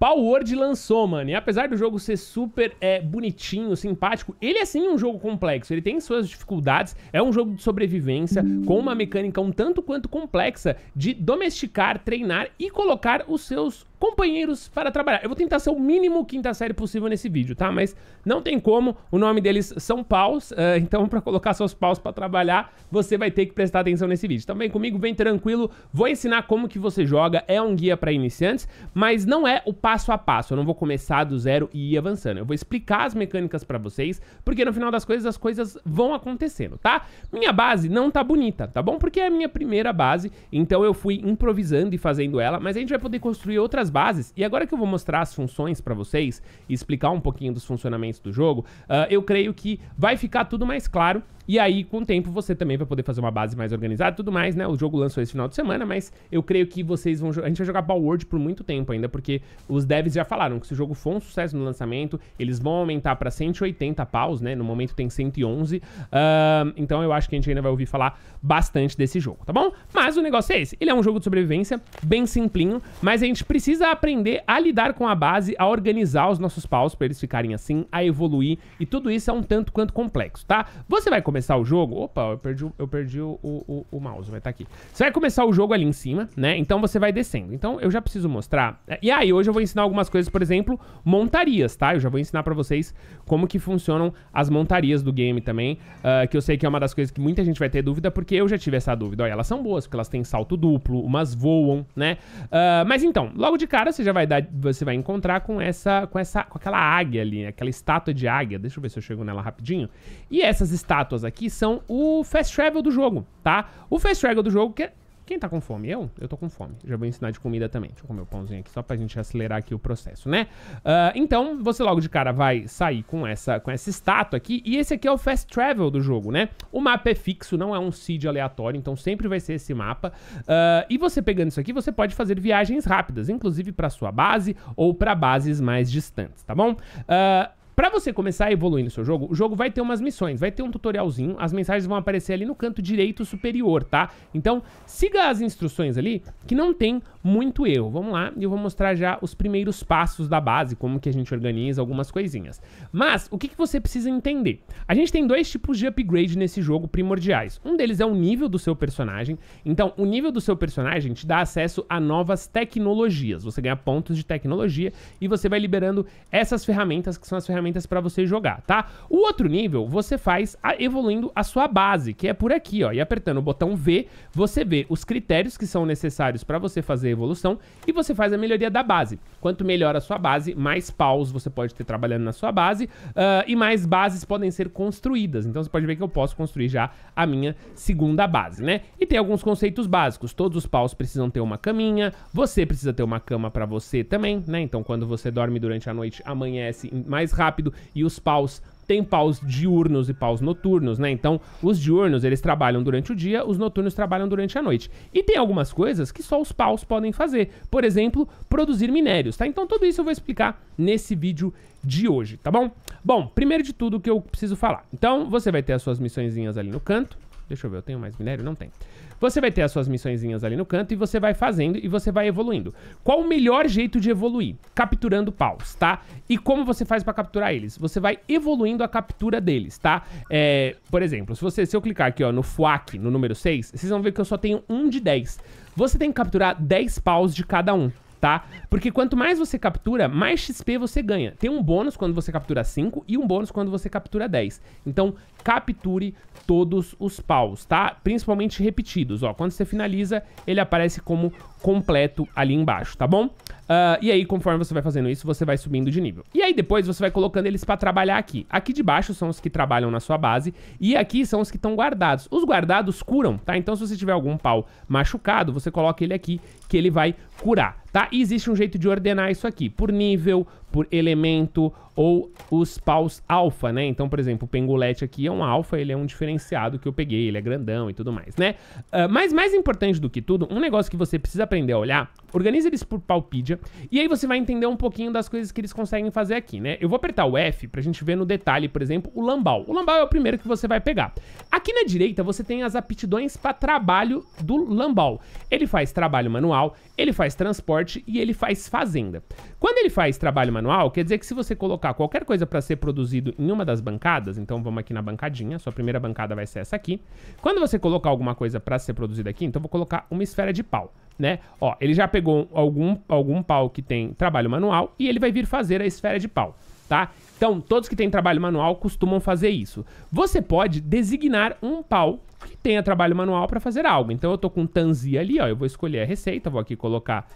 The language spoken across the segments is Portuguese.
Power Word lançou, mano. E apesar do jogo ser super é, bonitinho, simpático, ele é sim um jogo complexo. Ele tem suas dificuldades. É um jogo de sobrevivência com uma mecânica um tanto quanto complexa de domesticar, treinar e colocar os seus companheiros para trabalhar. Eu vou tentar ser o mínimo quinta série possível nesse vídeo, tá? Mas não tem como, o nome deles são paus, uh, então para colocar seus paus para trabalhar, você vai ter que prestar atenção nesse vídeo. Então vem comigo, vem tranquilo, vou ensinar como que você joga, é um guia para iniciantes, mas não é o passo a passo, eu não vou começar do zero e ir avançando. Eu vou explicar as mecânicas para vocês, porque no final das coisas, as coisas vão acontecendo, tá? Minha base não tá bonita, tá bom? Porque é a minha primeira base, então eu fui improvisando e fazendo ela, mas a gente vai poder construir outras bases. E agora que eu vou mostrar as funções para vocês e explicar um pouquinho dos funcionamentos do jogo, uh, eu creio que vai ficar tudo mais claro. E aí, com o tempo, você também vai poder fazer uma base mais organizada e tudo mais, né? O jogo lançou esse final de semana, mas eu creio que vocês vão... A gente vai jogar World por muito tempo ainda, porque os devs já falaram que se o jogo for um sucesso no lançamento, eles vão aumentar para 180 paus, né? No momento tem 111. Uh, ah, então eu acho que a gente ainda vai ouvir falar bastante desse jogo, tá bom? Mas o negócio é esse. Ele é um jogo de sobrevivência, bem simplinho, mas a gente precisa precisa aprender a lidar com a base, a organizar os nossos paus para eles ficarem assim, a evoluir. E tudo isso é um tanto quanto complexo, tá? Você vai começar o jogo... Opa, eu perdi, eu perdi o, o, o mouse, vai estar tá aqui. Você vai começar o jogo ali em cima, né? Então você vai descendo. Então eu já preciso mostrar... É, e aí, ah, hoje eu vou ensinar algumas coisas, por exemplo, montarias, tá? Eu já vou ensinar para vocês como que funcionam as montarias do game também. Uh, que eu sei que é uma das coisas que muita gente vai ter dúvida, porque eu já tive essa dúvida. Olha, elas são boas, porque elas têm salto duplo, umas voam, né? Uh, mas então, logo de cara você já vai dar, você vai encontrar com essa, com essa, com aquela águia ali, aquela estátua de águia. Deixa eu ver se eu chego nela rapidinho. E essas estátuas aqui são o fast travel do jogo, tá? O fast travel do jogo que é quem tá com fome? Eu? Eu tô com fome. Já vou ensinar de comida também. Deixa eu comer o pãozinho aqui só pra gente acelerar aqui o processo, né? Uh, então, você logo de cara vai sair com essa, com essa estátua aqui. E esse aqui é o fast travel do jogo, né? O mapa é fixo, não é um seed aleatório, então sempre vai ser esse mapa. Uh, e você pegando isso aqui, você pode fazer viagens rápidas, inclusive pra sua base ou pra bases mais distantes, tá bom? Uh, para você começar a evoluir no seu jogo, o jogo vai ter umas missões, vai ter um tutorialzinho, as mensagens vão aparecer ali no canto direito superior, tá? Então, siga as instruções ali, que não tem muito erro. Vamos lá, e eu vou mostrar já os primeiros passos da base, como que a gente organiza algumas coisinhas. Mas, o que, que você precisa entender? A gente tem dois tipos de upgrade nesse jogo primordiais. Um deles é o nível do seu personagem. Então, o nível do seu personagem te dá acesso a novas tecnologias. Você ganha pontos de tecnologia e você vai liberando essas ferramentas, que são as ferramentas ferramentas para você jogar, tá? O outro nível você faz a, evoluindo a sua base, que é por aqui, ó. E apertando o botão V, você vê os critérios que são necessários para você fazer a evolução e você faz a melhoria da base. Quanto melhor a sua base, mais paus você pode ter trabalhando na sua base uh, e mais bases podem ser construídas. Então você pode ver que eu posso construir já a minha segunda base, né? E tem alguns conceitos básicos. Todos os paus precisam ter uma caminha, você precisa ter uma cama para você também, né? Então quando você dorme durante a noite, amanhece mais rápido rápido e os paus tem paus diurnos e paus noturnos, né? Então, os diurnos, eles trabalham durante o dia, os noturnos trabalham durante a noite. E tem algumas coisas que só os paus podem fazer. Por exemplo, produzir minérios, tá? Então, tudo isso eu vou explicar nesse vídeo de hoje, tá bom? Bom, primeiro de tudo o que eu preciso falar. Então, você vai ter as suas missõezinhas ali no canto. Deixa eu ver, eu tenho mais minério? Não tem. Você vai ter as suas missõezinhas ali no canto e você vai fazendo e você vai evoluindo. Qual o melhor jeito de evoluir? Capturando paus, tá? E como você faz para capturar eles? Você vai evoluindo a captura deles, tá? É, por exemplo, se, você, se eu clicar aqui ó, no FUAC, no número 6, vocês vão ver que eu só tenho um de 10. Você tem que capturar 10 paus de cada um tá? Porque quanto mais você captura, mais XP você ganha. Tem um bônus quando você captura 5 e um bônus quando você captura 10. Então, capture todos os paus, tá? Principalmente repetidos, ó. Quando você finaliza, ele aparece como completo ali embaixo, tá bom? Uh, e aí, conforme você vai fazendo isso, você vai subindo de nível. E aí, depois, você vai colocando eles pra trabalhar aqui. Aqui de baixo são os que trabalham na sua base, e aqui são os que estão guardados. Os guardados curam, tá? Então, se você tiver algum pau machucado, você coloca ele aqui, que ele vai curar, tá? E existe um jeito de ordenar isso aqui, por nível, por elemento ou os paus alfa, né? Então, por exemplo, o pengolete aqui é um alfa, ele é um diferenciado que eu peguei, ele é grandão e tudo mais, né? Uh, mas mais importante do que tudo, um negócio que você precisa aprender a olhar Organiza eles por Palpedia. E aí você vai entender um pouquinho das coisas que eles conseguem fazer aqui, né? Eu vou apertar o F pra gente ver no detalhe, por exemplo, o Lambal. O Lambal é o primeiro que você vai pegar. Aqui na direita você tem as aptidões para trabalho do Lambal. Ele faz trabalho manual, ele faz transporte e ele faz fazenda. Quando ele faz trabalho manual, quer dizer que se você colocar qualquer coisa para ser produzido em uma das bancadas, então vamos aqui na bancadinha, sua primeira bancada vai ser essa aqui. Quando você colocar alguma coisa para ser produzida aqui, então vou colocar uma esfera de pau né? Ó, ele já pegou algum, algum pau que tem trabalho manual e ele vai vir fazer a esfera de pau, tá? Então, todos que têm trabalho manual costumam fazer isso. Você pode designar um pau que tenha trabalho manual para fazer algo. Então, eu tô com tanzi ali, ó, eu vou escolher a receita, vou aqui colocar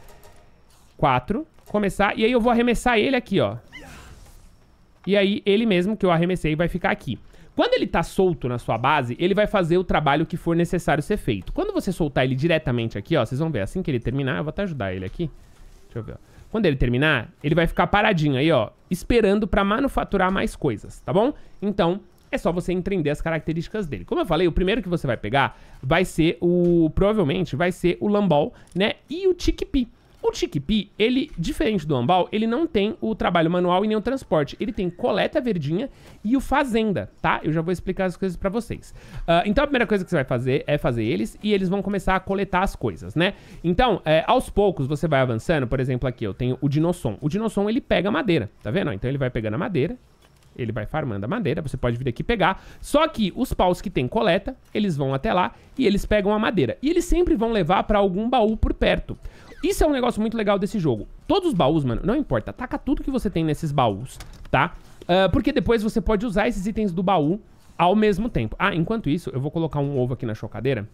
4, começar, e aí eu vou arremessar ele aqui, ó. E aí, ele mesmo que eu arremessei vai ficar aqui. Quando ele tá solto na sua base, ele vai fazer o trabalho que for necessário ser feito. Quando você soltar ele diretamente aqui, ó, vocês vão ver, assim que ele terminar, eu vou até ajudar ele aqui. Deixa eu ver, ó. Quando ele terminar, ele vai ficar paradinho aí, ó, esperando pra manufaturar mais coisas, tá bom? Então, é só você entender as características dele. Como eu falei, o primeiro que você vai pegar vai ser o... Provavelmente vai ser o Lambol, né? E o Chickpea. O chickpea, ele, diferente do Ambal, ele não tem o trabalho manual e nem o transporte. Ele tem coleta verdinha e o fazenda, tá? Eu já vou explicar as coisas para vocês. Uh, então a primeira coisa que você vai fazer é fazer eles e eles vão começar a coletar as coisas, né? Então, é, aos poucos você vai avançando. Por exemplo, aqui eu tenho o Dinossom. O Dinossom, ele pega madeira, tá vendo? Então ele vai pegando a madeira, ele vai farmando a madeira, você pode vir aqui pegar. Só que os paus que tem coleta, eles vão até lá e eles pegam a madeira. E eles sempre vão levar para algum baú por perto. Isso é um negócio muito legal desse jogo. Todos os baús, mano, não importa. Taca tudo que você tem nesses baús, tá? Uh, porque depois você pode usar esses itens do baú ao mesmo tempo. Ah, enquanto isso, eu vou colocar um ovo aqui na chocadeira.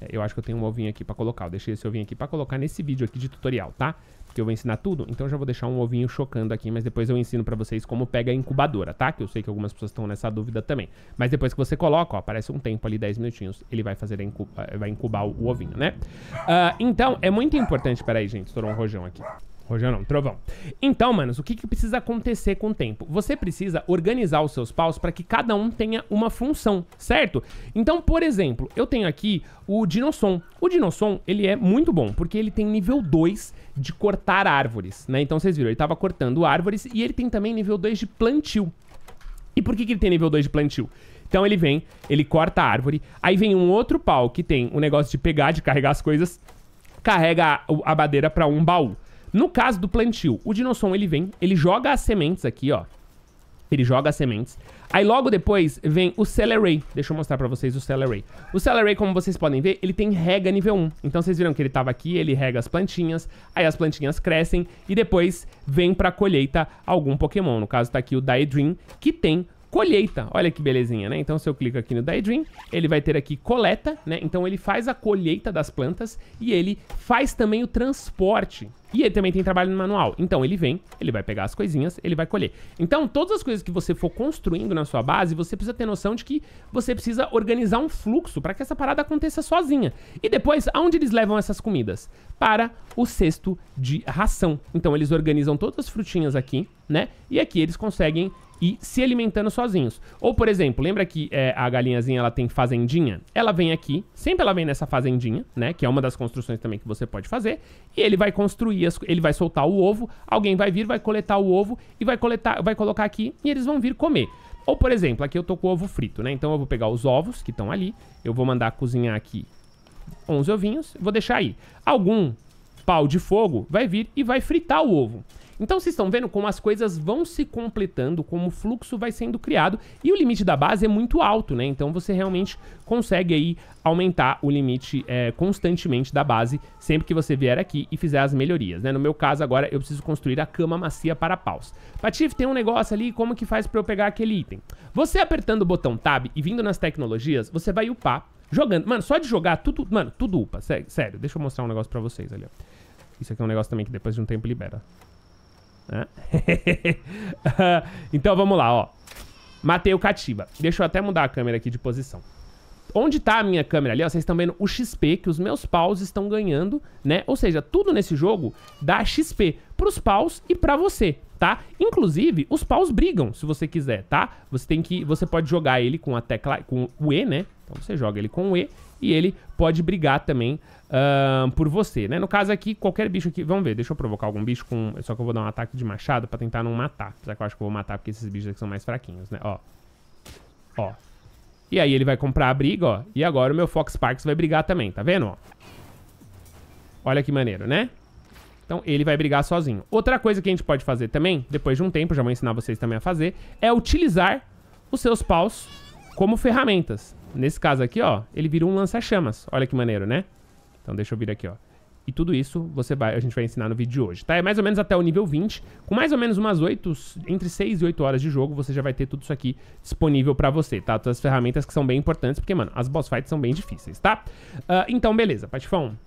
É, eu acho que eu tenho um ovinho aqui pra colocar. Eu deixei esse ovinho aqui pra colocar nesse vídeo aqui de tutorial, tá? Porque eu vou ensinar tudo, então já vou deixar um ovinho chocando aqui, mas depois eu ensino pra vocês como pega a incubadora, tá? Que eu sei que algumas pessoas estão nessa dúvida também. Mas depois que você coloca, ó, aparece um tempo ali, 10 minutinhos, ele vai fazer incuba, eh, vai incubar o, o ovinho, né? Uh, então, é muito importante... Peraí, gente, estourou um rojão aqui. Rojão não, trovão. Então, manos, o que, que precisa acontecer com o tempo? Você precisa organizar os seus paus para que cada um tenha uma função, certo? Então, por exemplo, eu tenho aqui o Dinossom. O Dinossom, ele é muito bom, porque ele tem nível 2 de cortar árvores, né? Então, vocês viram, ele estava cortando árvores e ele tem também nível 2 de plantio. E por que, que ele tem nível 2 de plantio? Então ele vem, ele corta a árvore, aí vem um outro pau que tem o um negócio de pegar, de carregar as coisas, carrega a, a madeira para um baú. No caso do plantio, o dinossom ele vem, ele joga as sementes aqui, ó. Ele joga as sementes. Aí logo depois vem o celery. Deixa eu mostrar pra vocês o celery. O celery, como vocês podem ver, ele tem rega nível 1. Então vocês viram que ele tava aqui, ele rega as plantinhas, aí as plantinhas crescem e depois vem pra colheita algum Pokémon. No caso tá aqui o Daedrin, que tem colheita. Olha que belezinha, né? Então se eu clico aqui no Daydream, ele vai ter aqui coleta, né? Então ele faz a colheita das plantas e ele faz também o transporte. E ele também tem trabalho no manual. Então ele vem, ele vai pegar as coisinhas, ele vai colher. Então todas as coisas que você for construindo na sua base, você precisa ter noção de que você precisa organizar um fluxo para que essa parada aconteça sozinha. E depois, aonde eles levam essas comidas? Para o cesto de ração. Então eles organizam todas as frutinhas aqui, né? E aqui eles conseguem e se alimentando sozinhos. Ou, por exemplo, lembra que é, a galinhazinha ela tem fazendinha? Ela vem aqui, sempre ela vem nessa fazendinha, né? Que é uma das construções também que você pode fazer. E ele vai construir, as, ele vai soltar o ovo, alguém vai vir, vai coletar o ovo e vai, coletar, vai colocar aqui e eles vão vir comer. Ou, por exemplo, aqui eu tô com ovo frito, né? Então eu vou pegar os ovos que estão ali, eu vou mandar cozinhar aqui 11 ovinhos, vou deixar aí. Algum pau de fogo vai vir e vai fritar o ovo. Então vocês estão vendo como as coisas vão se completando, como o fluxo vai sendo criado e o limite da base é muito alto, né? Então você realmente consegue aí aumentar o limite é, constantemente da base sempre que você vier aqui e fizer as melhorias, né? No meu caso agora eu preciso construir a cama macia para paus. Patife, tem um negócio ali, como que faz para eu pegar aquele item? Você apertando o botão Tab e vindo nas tecnologias, você vai upar jogando. Mano, só de jogar, tudo, mano, tudo upa, sério, sério. Deixa eu mostrar um negócio pra vocês ali, ó. Isso aqui é um negócio também que depois de um tempo libera. Né? então vamos lá, ó. Matei o Catiba. Deixa eu até mudar a câmera aqui de posição. Onde tá a minha câmera ali, ó, vocês estão vendo o XP que os meus paus estão ganhando, né? Ou seja, tudo nesse jogo dá XP pros paus e pra você, tá? Inclusive, os paus brigam, se você quiser, tá? Você tem que... Você pode jogar ele com a tecla... com o E, né? Então você joga ele com o E e ele pode brigar também uh, por você, né? No caso aqui, qualquer bicho aqui... Vamos ver, deixa eu provocar algum bicho com... Só que eu vou dar um ataque de machado pra tentar não matar. Já que eu acho que eu vou matar porque esses bichos aqui são mais fraquinhos, né? Ó. Ó. E aí ele vai comprar a briga, ó. E agora o meu Fox Parks vai brigar também, tá vendo? Ó. Olha que maneiro, né? Então ele vai brigar sozinho. Outra coisa que a gente pode fazer também, depois de um tempo, já vou ensinar vocês também a fazer, é utilizar os seus paus como ferramentas. Nesse caso aqui, ó, ele vira um lança-chamas. Olha que maneiro, né? Então deixa eu vir aqui, ó. E tudo isso você vai, a gente vai ensinar no vídeo de hoje, tá? É mais ou menos até o nível 20. Com mais ou menos umas 8, entre 6 e 8 horas de jogo, você já vai ter tudo isso aqui disponível pra você, tá? Todas as ferramentas que são bem importantes, porque, mano, as boss fights são bem difíceis, tá? Uh, então, beleza, Patifão.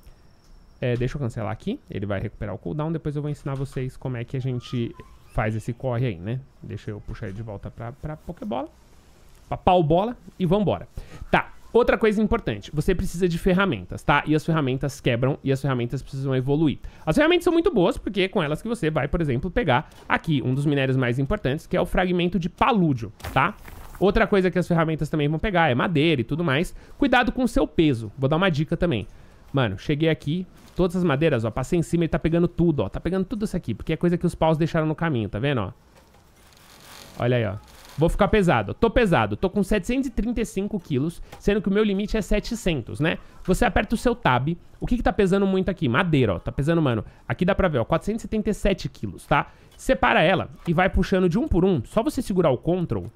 É, deixa eu cancelar aqui, ele vai recuperar o cooldown, depois eu vou ensinar vocês como é que a gente faz esse corre aí, né? Deixa eu puxar ele de volta pra, pra Pokébola, pra pau bola e vambora. Tá, Outra coisa importante, você precisa de ferramentas, tá? E as ferramentas quebram e as ferramentas precisam evoluir. As ferramentas são muito boas porque é com elas que você vai, por exemplo, pegar aqui um dos minérios mais importantes, que é o fragmento de palúdio, tá? Outra coisa que as ferramentas também vão pegar é madeira e tudo mais. Cuidado com o seu peso. Vou dar uma dica também. Mano, cheguei aqui, todas as madeiras, ó, passei em cima e tá pegando tudo, ó. Tá pegando tudo isso aqui, porque é coisa que os paus deixaram no caminho, tá vendo, ó? Olha aí, ó. Vou ficar pesado. Tô pesado. Tô com 735 quilos, sendo que o meu limite é 700, né? Você aperta o seu tab. O que que tá pesando muito aqui? Madeira, ó. Tá pesando, mano. Aqui dá pra ver, ó. 477 quilos, tá? Separa ela e vai puxando de um por um. Só você segurar o Ctrl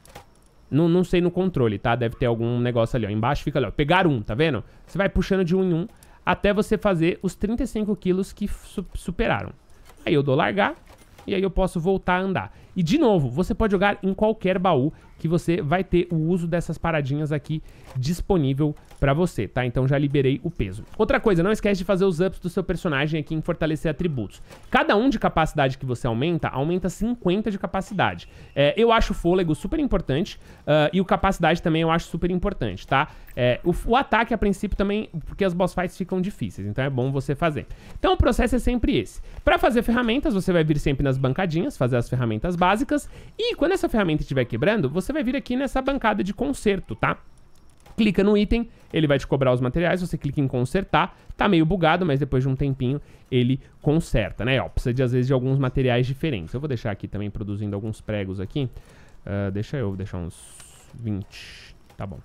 não, não sei no controle, tá? Deve ter algum negócio ali, ó. Embaixo fica ali, ó. Pegar um, tá vendo? Você vai puxando de um em um até você fazer os 35 quilos que su superaram. Aí eu dou largar e aí eu posso voltar a andar. E de novo, você pode jogar em qualquer baú que você vai ter o uso dessas paradinhas aqui disponível pra você, tá? Então já liberei o peso. Outra coisa, não esquece de fazer os ups do seu personagem aqui em fortalecer atributos. Cada um de capacidade que você aumenta, aumenta 50 de capacidade. É, eu acho o fôlego super importante uh, e o capacidade também eu acho super importante, tá? É, o, o ataque a princípio também, porque as boss fights ficam difíceis, então é bom você fazer. Então o processo é sempre esse. Pra fazer ferramentas, você vai vir sempre nas bancadinhas, fazer as ferramentas básicas. E quando essa ferramenta estiver quebrando, você vai vir aqui nessa bancada de conserto, tá? Clica no item, ele vai te cobrar os materiais, você clica em consertar, tá meio bugado, mas depois de um tempinho ele conserta, né? Ó, precisa de, às vezes de alguns materiais diferentes. Eu vou deixar aqui também produzindo alguns pregos aqui. Uh, deixa eu deixar uns 20, tá bom.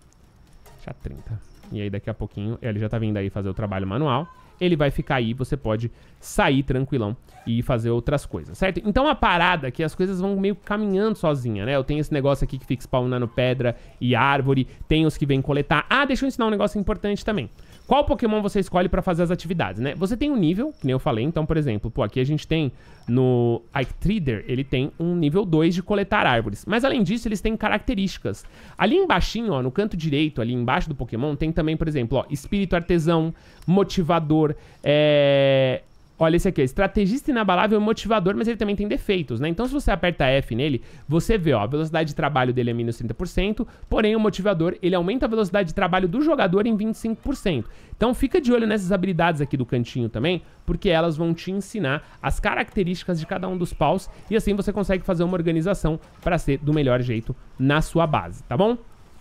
Deixa 30. E aí daqui a pouquinho ele já tá vindo aí fazer o trabalho manual ele vai ficar aí, você pode sair tranquilão e fazer outras coisas, certo? Então a parada é que as coisas vão meio caminhando sozinha, né? Eu tenho esse negócio aqui que fica spawnando pedra e árvore, tem os que vêm coletar. Ah, deixa eu ensinar um negócio importante também. Qual Pokémon você escolhe para fazer as atividades, né? Você tem um nível, que nem eu falei. Então, por exemplo, pô, aqui a gente tem no Trader ele tem um nível 2 de coletar árvores. Mas além disso, eles têm características. Ali embaixinho, ó, no canto direito, ali embaixo do Pokémon, tem também, por exemplo, ó, espírito artesão, motivador, é... Olha esse aqui, estrategista inabalável e é motivador, mas ele também tem defeitos, né? Então se você aperta F nele, você vê, ó, a velocidade de trabalho dele é menos 30%, porém o motivador, ele aumenta a velocidade de trabalho do jogador em 25%. Então fica de olho nessas habilidades aqui do cantinho também, porque elas vão te ensinar as características de cada um dos paus e assim você consegue fazer uma organização para ser do melhor jeito na sua base, tá bom?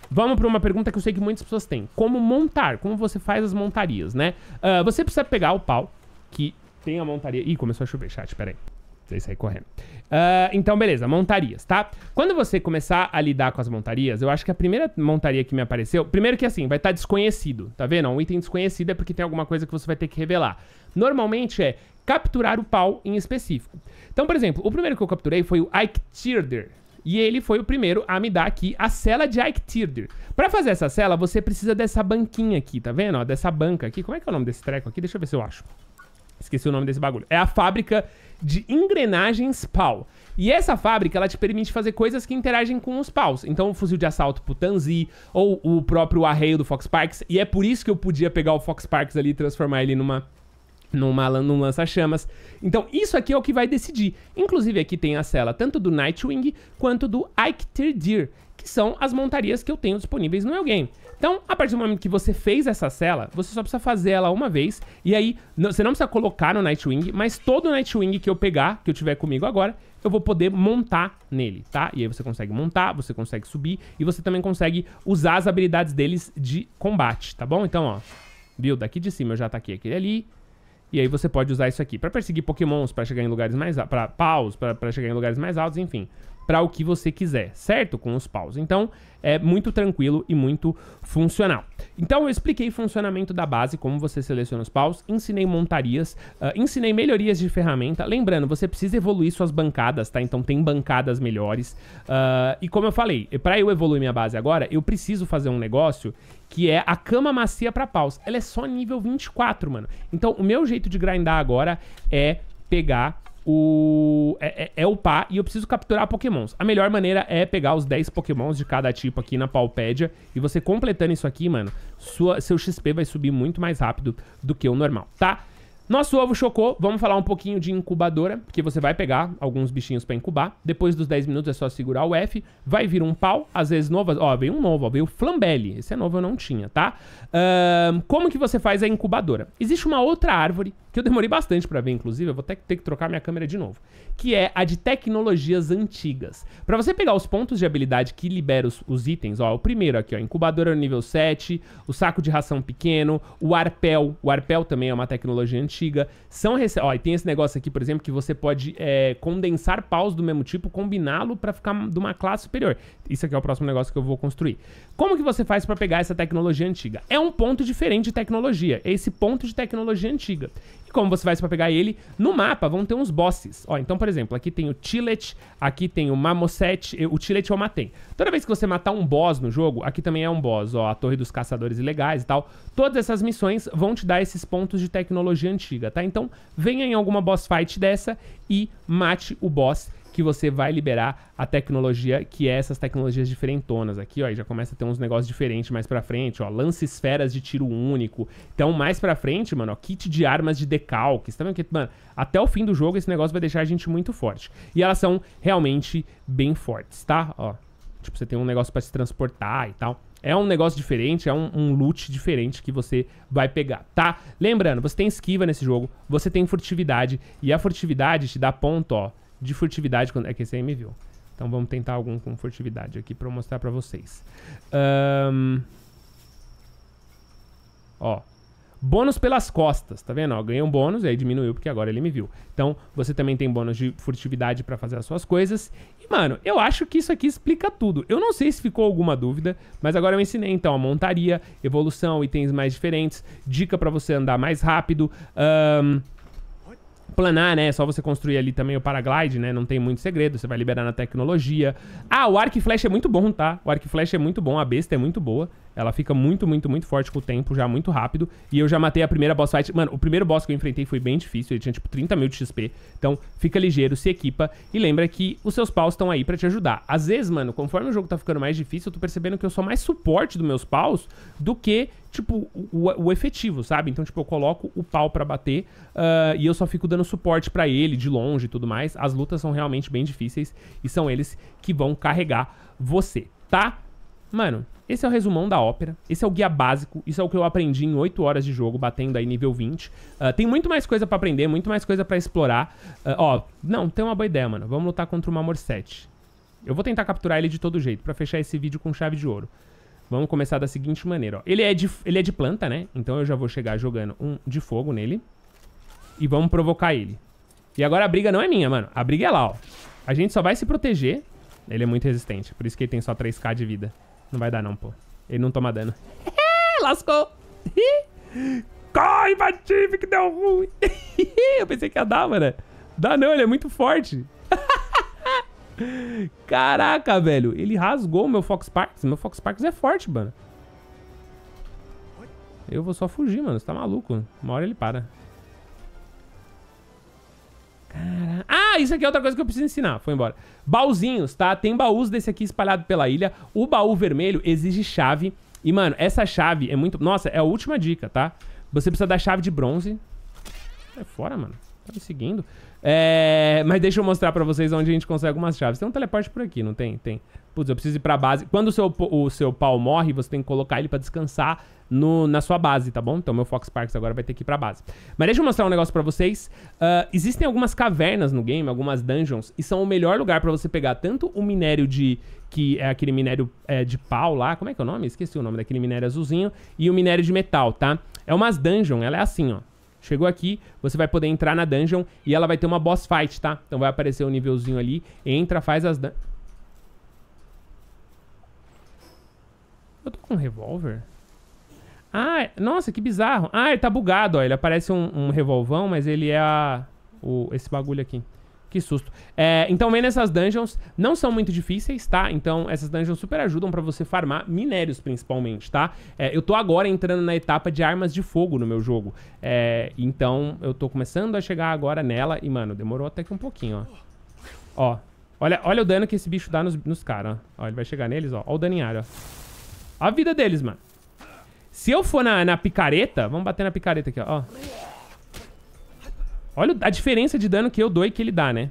Vamos para uma pergunta que eu sei que muitas pessoas têm. Como montar? Como você faz as montarias, né? Uh, você precisa pegar o pau que tem a montaria. Ih, começou a chover, chat, peraí. Vocês sair correndo. Uh, então, beleza, montarias, tá? Quando você começar a lidar com as montarias, eu acho que a primeira montaria que me apareceu. Primeiro que assim, vai estar tá desconhecido, tá vendo? É um item desconhecido é porque tem alguma coisa que você vai ter que revelar. Normalmente é capturar o pau em específico. Então, por exemplo, o primeiro que eu capturei foi o Ike Tirder. E ele foi o primeiro a me dar aqui a cela de Ike Tirder. Pra fazer essa cela, você precisa dessa banquinha aqui, tá vendo? Ó, dessa banca aqui. Como é que é o nome desse treco aqui? Deixa eu ver se eu acho. Esqueci o nome desse bagulho. É a fábrica de engrenagens pau. E essa fábrica, ela te permite fazer coisas que interagem com os paus. Então, o fuzil de assalto pro Tanzi, ou o próprio arreio do Fox Parks. E é por isso que eu podia pegar o Fox Parks ali e transformar ele numa numa, num lança-chamas. Então, isso aqui é o que vai decidir. Inclusive, aqui tem a cela tanto do Nightwing quanto do Ike Tirdir, que são as montarias que eu tenho disponíveis no meu game. Então, a partir do momento que você fez essa cela, você só precisa fazer ela uma vez, e aí você não precisa colocar no Nightwing, mas todo Nightwing que eu pegar, que eu tiver comigo agora, eu vou poder montar nele, tá? E aí você consegue montar, você consegue subir, e você também consegue usar as habilidades deles de combate, tá bom? Então, ó, viu? Daqui de cima eu já ataquei aquele ali, e aí você pode usar isso aqui para perseguir pokémons, para chegar em lugares mais... pra paus, para chegar em lugares mais altos, enfim para o que você quiser, certo? Com os paus. Então, é muito tranquilo e muito funcional. Então, eu expliquei o funcionamento da base, como você seleciona os paus, ensinei montarias, uh, ensinei melhorias de ferramenta. Lembrando, você precisa evoluir suas bancadas, tá? Então, tem bancadas melhores. Uh, e como eu falei, para eu evoluir minha base agora, eu preciso fazer um negócio que é a cama macia para paus. Ela é só nível 24, mano. Então, o meu jeito de grindar agora é pegar o é, é, é upar e eu preciso capturar pokémons. A melhor maneira é pegar os 10 pokémons de cada tipo aqui na Palpédia e você completando isso aqui, mano, sua, seu XP vai subir muito mais rápido do que o normal, tá? Nosso ovo chocou, vamos falar um pouquinho de incubadora, porque você vai pegar alguns bichinhos para incubar. Depois dos 10 minutos é só segurar o F, vai vir um pau, às vezes novas. Ó, veio um novo, ó, veio o Flambelli. Esse é novo, eu não tinha, tá? Uh, como que você faz a incubadora? Existe uma outra árvore que eu demorei bastante para ver, inclusive, eu vou até ter que trocar minha câmera de novo, que é a de tecnologias antigas. Para você pegar os pontos de habilidade que libera os, os, itens, ó, o primeiro aqui, ó, incubadora nível 7, o saco de ração pequeno, o arpel, o arpel também é uma tecnologia antiga, são rece... ó, e tem esse negócio aqui, por exemplo, que você pode é, condensar paus do mesmo tipo, combiná-lo para ficar de uma classe superior. Isso aqui é o próximo negócio que eu vou construir. Como que você faz para pegar essa tecnologia antiga? É um ponto diferente de tecnologia, é esse ponto de tecnologia antiga como você faz para pegar ele? No mapa vão ter uns bosses. Ó, então, por exemplo, aqui tem o Tillet, aqui tem o Mamoset eh, O Tillet eu é matei. Toda vez que você matar um boss no jogo, aqui também é um boss, ó, a Torre dos Caçadores Ilegais e tal. Todas essas missões vão te dar esses pontos de tecnologia antiga, tá? Então, venha em alguma boss fight dessa e mate o boss que você vai liberar a tecnologia que é essas tecnologias diferentonas aqui, ó, e já começa a ter uns negócios diferentes mais para frente, ó, lance esferas de tiro único. Então, mais para frente, mano, ó, kit de armas de decalque, tá vendo que, mano, até o fim do jogo esse negócio vai deixar a gente muito forte. E elas são realmente bem fortes, tá? Ó, tipo, você tem um negócio para se transportar e tal. É um negócio diferente, é um, um, loot diferente que você vai pegar, tá? Lembrando, você tem esquiva nesse jogo, você tem furtividade, e a furtividade te dá ponto, ó, de furtividade quando é que esse aí me viu. Então vamos tentar algum com furtividade aqui para mostrar para vocês. Um... Ó. Bônus pelas costas, tá vendo? Ó, ganhei um bônus e aí diminuiu porque agora ele me viu. Então, você também tem bônus de furtividade para fazer as suas coisas. E, mano, eu acho que isso aqui explica tudo. Eu não sei se ficou alguma dúvida, mas agora eu ensinei, então, a montaria, evolução, itens mais diferentes, dica para você andar mais rápido. Ahn... Um planar, né? É só você construir ali também o paraglide, né? Não tem muito segredo, você vai liberar na tecnologia. Ah, o arco e flecha é muito bom, tá? O arco e flecha é muito bom, a besta é muito boa. Ela fica muito, muito, muito forte com o tempo, já muito rápido. E eu já matei a primeira boss fight. Mano, o primeiro boss que eu enfrentei foi bem difícil. Ele tinha, tipo, 30 mil de XP. Então, fica ligeiro, se equipa. E lembra que os seus paus estão aí pra te ajudar. Às vezes, mano, conforme o jogo tá ficando mais difícil, eu tô percebendo que eu sou mais suporte dos meus paus do que tipo, o, o, efetivo, sabe? Então, tipo, eu coloco o pau para bater uh, e eu só fico dando suporte para ele de longe e tudo mais. As lutas são realmente bem difíceis e são eles que vão carregar você, tá? Mano, esse é o resumão da ópera, esse é o guia básico, isso é o que eu aprendi em 8 horas de jogo, batendo aí nível 20. Uh, ah, tem muito mais coisa para aprender, muito mais coisa para explorar. Uh, ó, não, tem uma boa ideia, mano. Vamos lutar contra o Mamor 7. Eu vou tentar capturar ele de todo jeito, para fechar esse vídeo com chave de ouro. Vamos começar da seguinte maneira, ó. Ele é, de, ele é de planta, né? Então eu já vou chegar jogando um de fogo nele. E vamos provocar ele. E agora a briga não é minha, mano. A briga é lá, ó. A gente só vai se proteger. Ele é muito resistente, por isso que ele tem só 3k de vida. Não vai dar não, pô. Ele não toma dano. Lascou. Corre, Batif, que deu ruim. Eu pensei que ia dar, mano. Dá não, ele é muito forte. Caraca, velho. Ele rasgou o meu Fox Parks. Meu Fox Parks é forte, mano. Eu vou só fugir, mano. Você tá maluco? Uma hora ele para. Ah, isso aqui é outra coisa que eu preciso ensinar. Foi embora. Baúzinhos, tá? Tem baús desse aqui espalhado pela ilha. O baú vermelho exige chave. E, mano, essa chave é muito... Nossa, é a última dica, tá? Você precisa da chave de bronze. É fora, mano. Tá me seguindo. É... Mas deixa eu mostrar pra vocês onde a gente consegue algumas chaves. Tem um teleporte por aqui, não tem? Tem putz, eu preciso ir pra base. Quando o seu, o seu pau morre, você tem que colocar ele para descansar no, na sua base, tá bom? Então meu Fox Parks agora vai ter que ir pra base. Mas deixa eu mostrar um negócio pra vocês. Uh, existem algumas cavernas no game, algumas dungeons, e são o melhor lugar pra você pegar tanto o minério de... Que é aquele minério é, de pau lá, como é que é o nome? Esqueci o nome daquele minério azulzinho. E o minério de metal, tá? É umas dungeon, ela é assim, ó. Chegou aqui, você vai poder entrar na dungeon e ela vai ter uma boss fight, tá? Então vai aparecer o um nívelzinho ali, entra, faz as... Eu tô com um revólver? Ah, nossa, que bizarro. Ah, ele tá bugado, ó. Ele aparece um, um revolvão, mas ele é a, o, esse bagulho aqui. Que susto. É, então, vem essas dungeons, não são muito difíceis, tá? Então, essas dungeons super ajudam pra você farmar minérios, principalmente, tá? É, eu tô agora entrando na etapa de armas de fogo no meu jogo. É, então, eu tô começando a chegar agora nela. E, mano, demorou até que um pouquinho, ó. Ó, olha, olha o dano que esse bicho dá nos, nos caras, ó. ó. ele vai chegar neles, ó. Olha o dano em área, ó. A vida deles, mano. Se eu for na, na picareta... Vamos bater na picareta aqui, ó. Olha a diferença de dano que eu dou e que ele dá, né?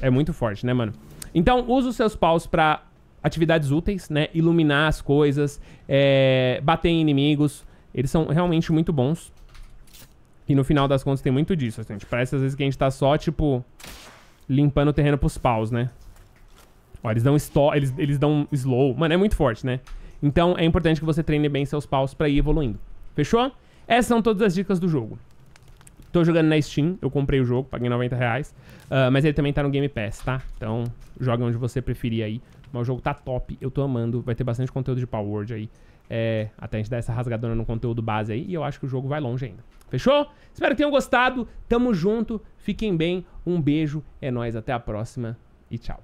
É muito forte, né, mano? Então, usa os seus paus pra atividades úteis, né? Iluminar as coisas, é... bater em inimigos. Eles são realmente muito bons. E no final das contas tem muito disso, assim. Tipo, parece às vezes que a gente tá só, tipo, limpando o terreno pros paus, né? Ó, eles dão stop, eles, eles dão slow. Mano, é muito forte, né? Então é importante que você treine bem seus paus pra ir evoluindo. Fechou? Essas são todas as dicas do jogo. Tô jogando na Steam, eu comprei o jogo, paguei 90 reais. Uh, mas ele também tá no Game Pass, tá? Então, joga onde você preferir aí. Mas o jogo tá top, eu tô amando. Vai ter bastante conteúdo de Power Word aí. É, até a gente dar essa rasgadona no conteúdo base aí. E eu acho que o jogo vai longe ainda. Fechou? Espero que tenham gostado. Tamo junto. Fiquem bem. Um beijo. É nóis. Até a próxima. E tchau.